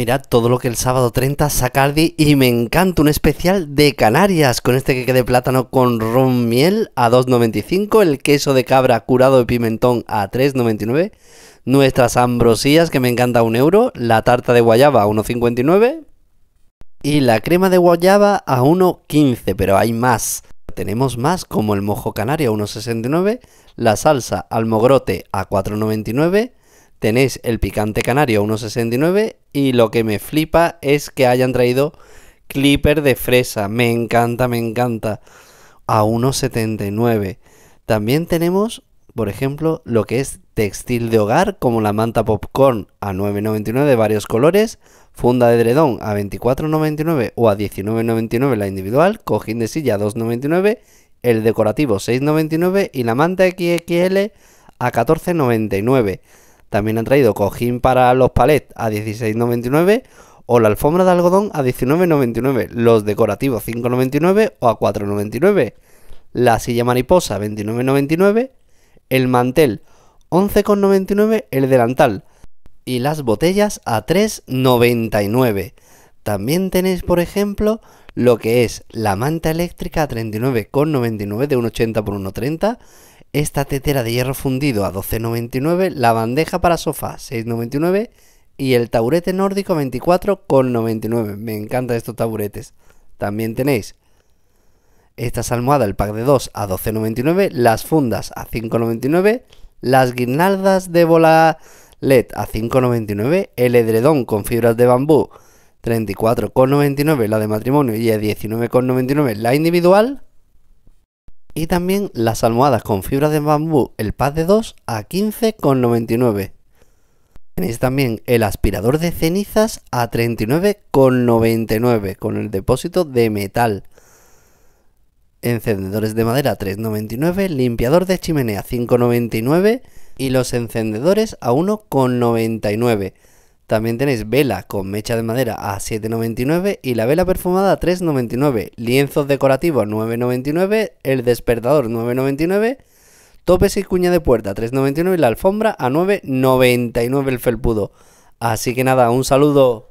Mirad todo lo que el sábado 30 Sacardi y me encanta un especial de Canarias con este que quede plátano con ron miel a 2.95, el queso de cabra curado de pimentón a 3.99, nuestras ambrosías que me encanta a 1 euro, la tarta de guayaba a 1.59 y la crema de guayaba a 1.15, pero hay más. Tenemos más como el mojo canario a 1.69, la salsa almogrote a 4.99, tenéis el picante canario a 1,69 y lo que me flipa es que hayan traído clipper de fresa. Me encanta, me encanta. A 1,79. También tenemos, por ejemplo, lo que es textil de hogar, como la manta popcorn a 9,99 de varios colores, funda de Dredón a 24,99 o a 19,99 la individual, cojín de silla a 2,99, el decorativo 6,99 y la manta XXL a 14,99. También han traído cojín para los palets a 16,99 o la alfombra de algodón a 19,99, los decorativos 5,99 o a 4,99, la silla mariposa 29,99, el mantel 11,99, el delantal y las botellas a 3,99. También tenéis, por ejemplo, lo que es la manta eléctrica a 39,99 de 1,80 por 1,30, esta tetera de hierro fundido a 12,99, la bandeja para sofá 6,99 y el taburete nórdico 24,99. Me encantan estos taburetes. También tenéis estas almohadas, el pack de 2 a 12,99, las fundas a 5,99, las guirnaldas de bola LED a 5,99, el edredón con fibras de bambú 34,99 la de matrimonio y a 19,99 la individual y también las almohadas con fibra de bambú, el pad de 2 a 15,99. Tenéis también el aspirador de cenizas a 39,99 con el depósito de metal. Encendedores de madera 3,99, limpiador de chimenea 5,99 y los encendedores a 1,99. También tenéis vela con mecha de madera a 7,99 y la vela perfumada a 3,99. Lienzos decorativos 9,99, el despertador 9,99, topes y cuña de puerta 3,99 y la alfombra a 9,99 el felpudo. Así que nada, un saludo.